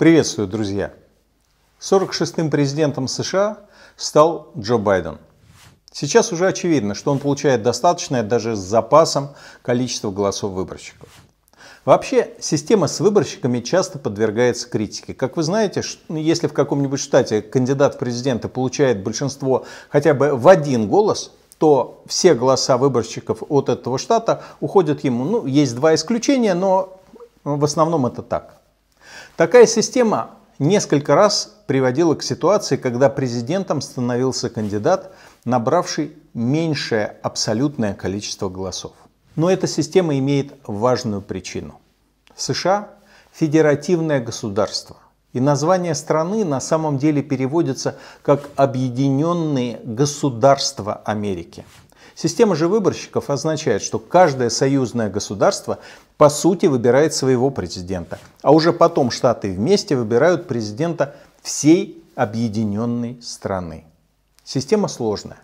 Приветствую, друзья! 46-м президентом США стал Джо Байден. Сейчас уже очевидно, что он получает достаточное даже с запасом количество голосов выборщиков. Вообще, система с выборщиками часто подвергается критике. Как вы знаете, ну, если в каком-нибудь штате кандидат в президенты получает большинство хотя бы в один голос, то все голоса выборщиков от этого штата уходят ему. Ну, есть два исключения, но в основном это так. Такая система несколько раз приводила к ситуации, когда президентом становился кандидат, набравший меньшее абсолютное количество голосов. Но эта система имеет важную причину. США – федеративное государство. И название страны на самом деле переводится как «Объединенные государства Америки». Система же выборщиков означает, что каждое союзное государство по сути выбирает своего президента, а уже потом штаты вместе выбирают президента всей объединенной страны. Система сложная.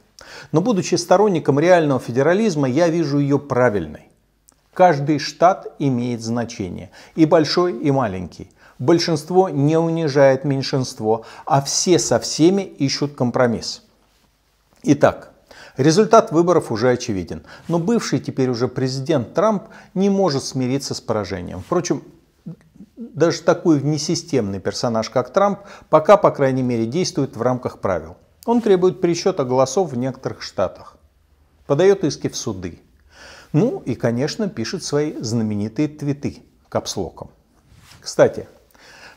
Но будучи сторонником реального федерализма, я вижу ее правильной. Каждый штат имеет значение, и большой, и маленький. Большинство не унижает меньшинство, а все со всеми ищут компромисс. Итак, Результат выборов уже очевиден, но бывший теперь уже президент Трамп не может смириться с поражением. Впрочем, даже такой несистемный персонаж, как Трамп, пока, по крайней мере, действует в рамках правил. Он требует пересчета голосов в некоторых штатах, подает иски в суды. Ну и, конечно, пишет свои знаменитые твиты капслоком. Кстати,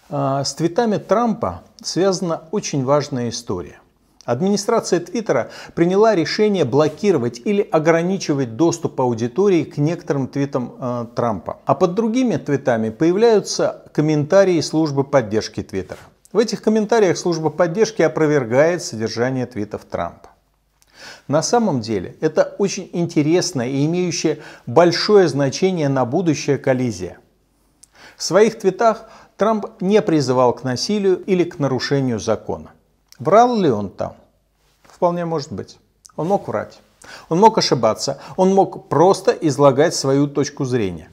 а, с твитами Трампа связана очень важная история – Администрация Твиттера приняла решение блокировать или ограничивать доступ аудитории к некоторым твитам э, Трампа. А под другими твитами появляются комментарии службы поддержки Твиттера. В этих комментариях служба поддержки опровергает содержание твитов Трампа. На самом деле это очень интересная и имеющая большое значение на будущее коллизия. В своих твитах Трамп не призывал к насилию или к нарушению закона. Врал ли он там? Вполне может быть. Он мог врать. Он мог ошибаться. Он мог просто излагать свою точку зрения.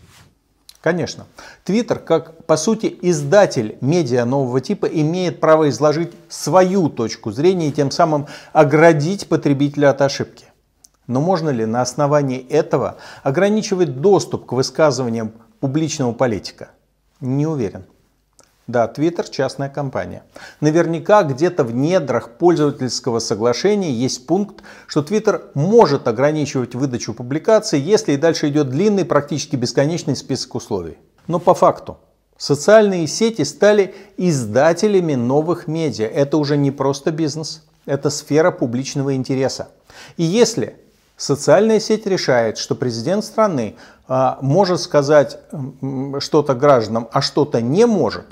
Конечно, Твиттер, как по сути издатель медиа нового типа, имеет право изложить свою точку зрения и тем самым оградить потребителя от ошибки. Но можно ли на основании этого ограничивать доступ к высказываниям публичного политика? Не уверен. Да, Twitter частная компания. Наверняка где-то в недрах пользовательского соглашения есть пункт, что Twitter может ограничивать выдачу публикаций, если и дальше идет длинный, практически бесконечный список условий. Но по факту, социальные сети стали издателями новых медиа. Это уже не просто бизнес, это сфера публичного интереса. И если Социальная сеть решает, что президент страны а, может сказать что-то гражданам, а что-то не может,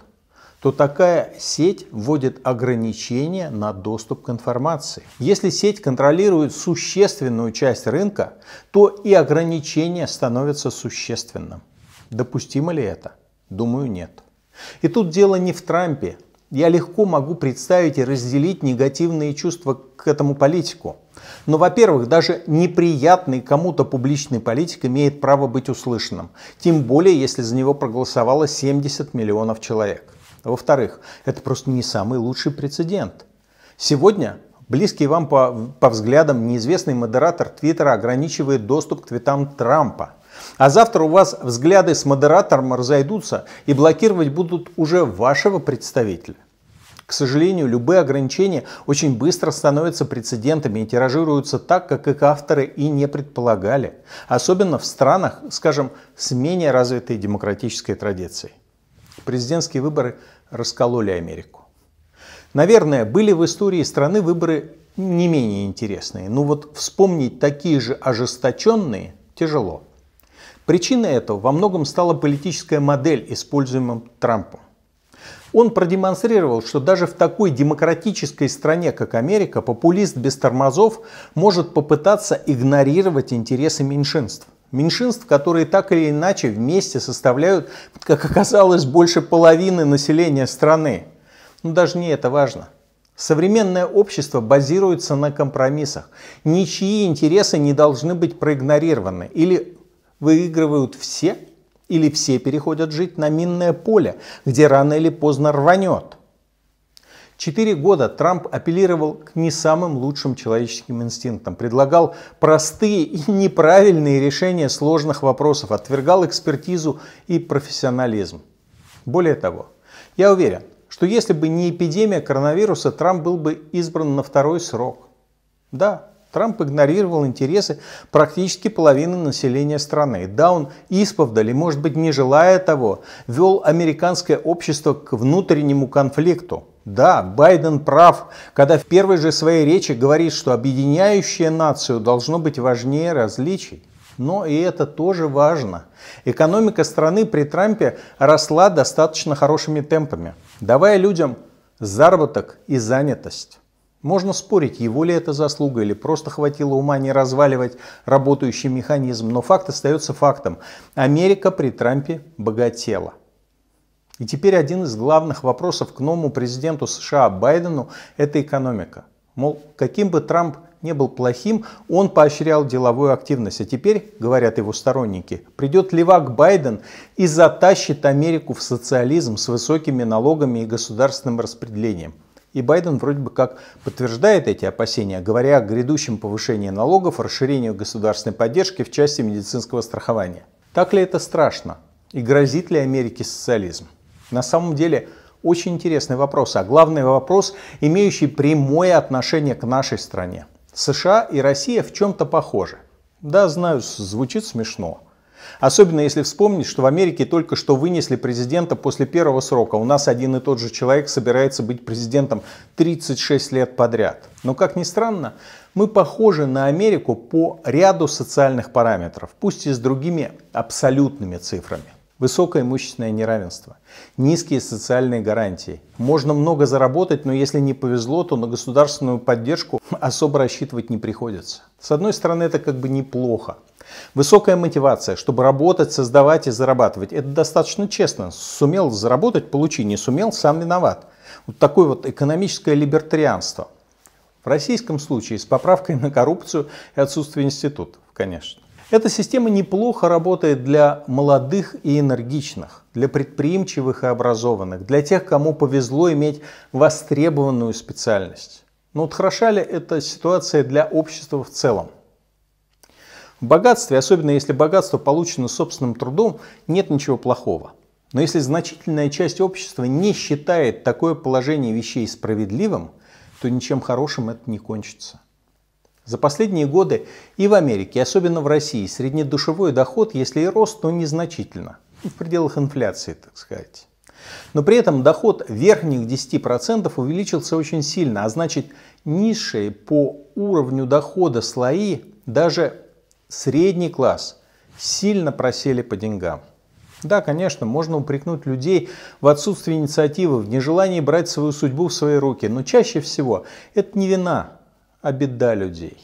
то такая сеть вводит ограничения на доступ к информации. Если сеть контролирует существенную часть рынка, то и ограничение становится существенным. Допустимо ли это? Думаю, нет. И тут дело не в Трампе. Я легко могу представить и разделить негативные чувства к этому политику. Но, во-первых, даже неприятный кому-то публичный политик имеет право быть услышанным, тем более, если за него проголосовало 70 миллионов человек. А во-вторых, это просто не самый лучший прецедент. Сегодня близкий вам по, по взглядам неизвестный модератор Твиттера ограничивает доступ к твитам Трампа. А завтра у вас взгляды с модератором разойдутся и блокировать будут уже вашего представителя. К сожалению, любые ограничения очень быстро становятся прецедентами и тиражируются так, как их авторы и не предполагали. Особенно в странах, скажем, с менее развитой демократической традицией. Президентские выборы – раскололи Америку. Наверное, были в истории страны выборы не менее интересные, но ну вот вспомнить такие же ожесточенные тяжело. Причиной этого во многом стала политическая модель, используемая Трампом. Он продемонстрировал, что даже в такой демократической стране, как Америка, популист без тормозов может попытаться игнорировать интересы меньшинств. Меньшинств, которые так или иначе вместе составляют, как оказалось, больше половины населения страны. Но ну, даже не это важно. Современное общество базируется на компромиссах. Ничьи интересы не должны быть проигнорированы. Или выигрывают все, или все переходят жить на минное поле, где рано или поздно рванет – Четыре года Трамп апеллировал к не самым лучшим человеческим инстинктам, предлагал простые и неправильные решения сложных вопросов, отвергал экспертизу и профессионализм. Более того, я уверен, что если бы не эпидемия коронавируса, Трамп был бы избран на второй срок. Да, Трамп игнорировал интересы практически половины населения страны. Да, он исповдали, может быть, не желая того, вел американское общество к внутреннему конфликту – да, Байден прав, когда в первой же своей речи говорит, что объединяющее нацию должно быть важнее различий. Но и это тоже важно. Экономика страны при Трампе росла достаточно хорошими темпами, давая людям заработок и занятость. Можно спорить, его ли это заслуга или просто хватило ума не разваливать работающий механизм, но факт остается фактом. Америка при Трампе богатела. И теперь один из главных вопросов к новому президенту США Байдену – это экономика. Мол, каким бы Трамп не был плохим, он поощрял деловую активность. А теперь, говорят его сторонники, придет левак Байден и затащит Америку в социализм с высокими налогами и государственным распределением. И Байден вроде бы как подтверждает эти опасения, говоря о грядущем повышении налогов, расширению государственной поддержки в части медицинского страхования. Так ли это страшно? И грозит ли Америке социализм? На самом деле очень интересный вопрос, а главный вопрос, имеющий прямое отношение к нашей стране. США и Россия в чем-то похожи. Да, знаю, звучит смешно. Особенно если вспомнить, что в Америке только что вынесли президента после первого срока. У нас один и тот же человек собирается быть президентом 36 лет подряд. Но как ни странно, мы похожи на Америку по ряду социальных параметров, пусть и с другими абсолютными цифрами. Высокое имущественное неравенство, низкие социальные гарантии. Можно много заработать, но если не повезло, то на государственную поддержку особо рассчитывать не приходится. С одной стороны, это как бы неплохо. Высокая мотивация, чтобы работать, создавать и зарабатывать. Это достаточно честно. Сумел заработать, получи, не сумел, сам виноват. Вот такое вот экономическое либертарианство. В российском случае с поправкой на коррупцию и отсутствие институтов, конечно. Эта система неплохо работает для молодых и энергичных, для предприимчивых и образованных, для тех, кому повезло иметь востребованную специальность. Но вот хороша ли эта ситуация для общества в целом? В богатстве, особенно если богатство получено собственным трудом, нет ничего плохого. Но если значительная часть общества не считает такое положение вещей справедливым, то ничем хорошим это не кончится. За последние годы и в Америке, и особенно в России, среднедушевой доход, если и рост, то незначительно. Ну, в пределах инфляции, так сказать. Но при этом доход верхних 10% увеличился очень сильно, а значит низшие по уровню дохода слои, даже средний класс, сильно просели по деньгам. Да, конечно, можно упрекнуть людей в отсутствии инициативы, в нежелании брать свою судьбу в свои руки, но чаще всего это не вина а беда людей.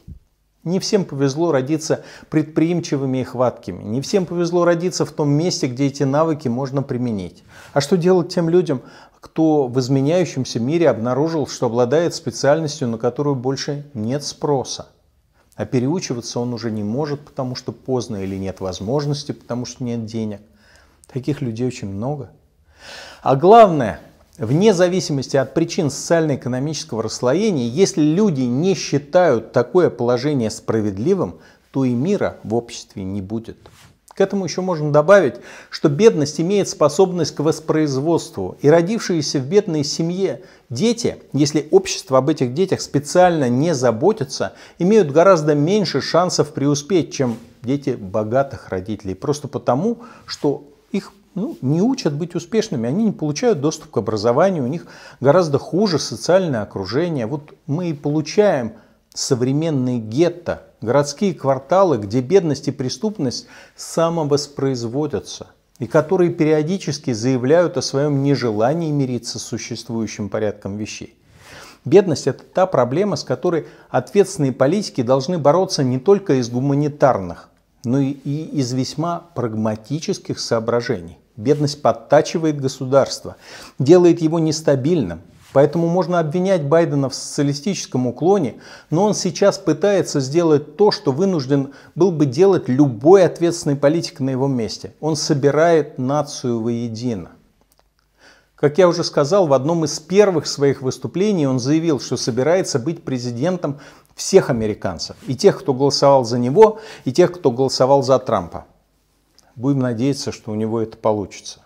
Не всем повезло родиться предприимчивыми и хваткими. Не всем повезло родиться в том месте, где эти навыки можно применить. А что делать тем людям, кто в изменяющемся мире обнаружил, что обладает специальностью, на которую больше нет спроса? А переучиваться он уже не может, потому что поздно или нет возможности, потому что нет денег. Таких людей очень много. А главное – Вне зависимости от причин социально-экономического расслоения, если люди не считают такое положение справедливым, то и мира в обществе не будет. К этому еще можно добавить, что бедность имеет способность к воспроизводству, и родившиеся в бедной семье дети, если общество об этих детях специально не заботится, имеют гораздо меньше шансов преуспеть, чем дети богатых родителей, просто потому, что их ну, не учат быть успешными, они не получают доступ к образованию, у них гораздо хуже социальное окружение. Вот мы и получаем современные гетто, городские кварталы, где бедность и преступность самовоспроизводятся и которые периодически заявляют о своем нежелании мириться с существующим порядком вещей. Бедность – это та проблема, с которой ответственные политики должны бороться не только из гуманитарных, но и из весьма прагматических соображений. Бедность подтачивает государство, делает его нестабильным. Поэтому можно обвинять Байдена в социалистическом уклоне, но он сейчас пытается сделать то, что вынужден был бы делать любой ответственный политик на его месте. Он собирает нацию воедино. Как я уже сказал, в одном из первых своих выступлений он заявил, что собирается быть президентом всех американцев. И тех, кто голосовал за него, и тех, кто голосовал за Трампа. Будем надеяться, что у него это получится.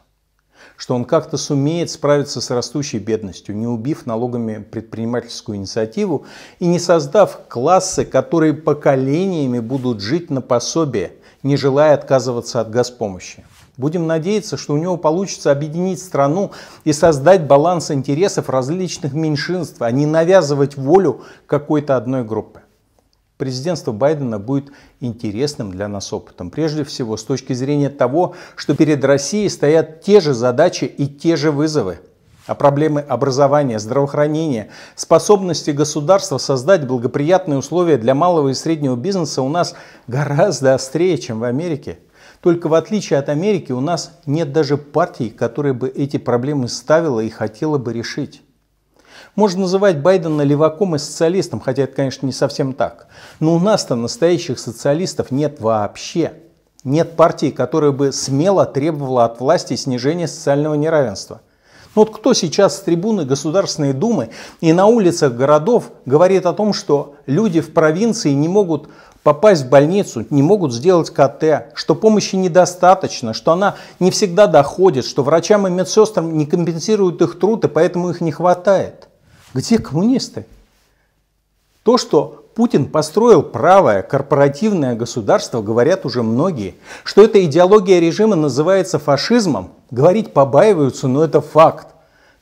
Что он как-то сумеет справиться с растущей бедностью, не убив налогами предпринимательскую инициативу и не создав классы, которые поколениями будут жить на пособие, не желая отказываться от госпомощи. Будем надеяться, что у него получится объединить страну и создать баланс интересов различных меньшинств, а не навязывать волю какой-то одной группы. Президентство Байдена будет интересным для нас опытом, прежде всего с точки зрения того, что перед Россией стоят те же задачи и те же вызовы. А проблемы образования, здравоохранения, способности государства создать благоприятные условия для малого и среднего бизнеса у нас гораздо острее, чем в Америке – только в отличие от Америки у нас нет даже партии, которая бы эти проблемы ставила и хотела бы решить. Можно называть Байдена леваком и социалистом, хотя это, конечно, не совсем так. Но у нас-то настоящих социалистов нет вообще. Нет партии, которая бы смело требовала от власти снижения социального неравенства. Но ну вот кто сейчас с трибуны Государственной Думы и на улицах городов говорит о том, что люди в провинции не могут попасть в больницу, не могут сделать КТ, что помощи недостаточно, что она не всегда доходит, что врачам и медсестрам не компенсируют их труд, и поэтому их не хватает. Где коммунисты? То, что Путин построил правое корпоративное государство, говорят уже многие. Что эта идеология режима называется фашизмом, говорить побаиваются, но это факт.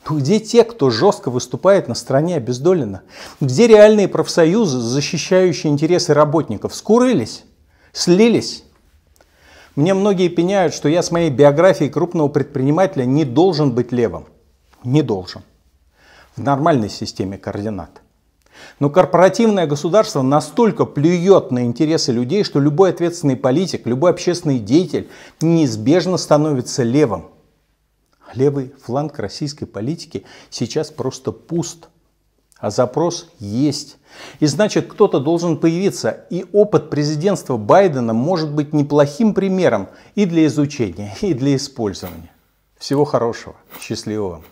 Но где те, кто жестко выступает на стороне обездоленно? Где реальные профсоюзы, защищающие интересы работников? Скурылись? Слились? Мне многие пеняют, что я с моей биографией крупного предпринимателя не должен быть левым. Не должен. В нормальной системе координат. Но корпоративное государство настолько плюет на интересы людей, что любой ответственный политик, любой общественный деятель неизбежно становится левым левый фланг российской политики сейчас просто пуст, а запрос есть. И значит, кто-то должен появиться, и опыт президентства Байдена может быть неплохим примером и для изучения, и для использования. Всего хорошего, счастливого.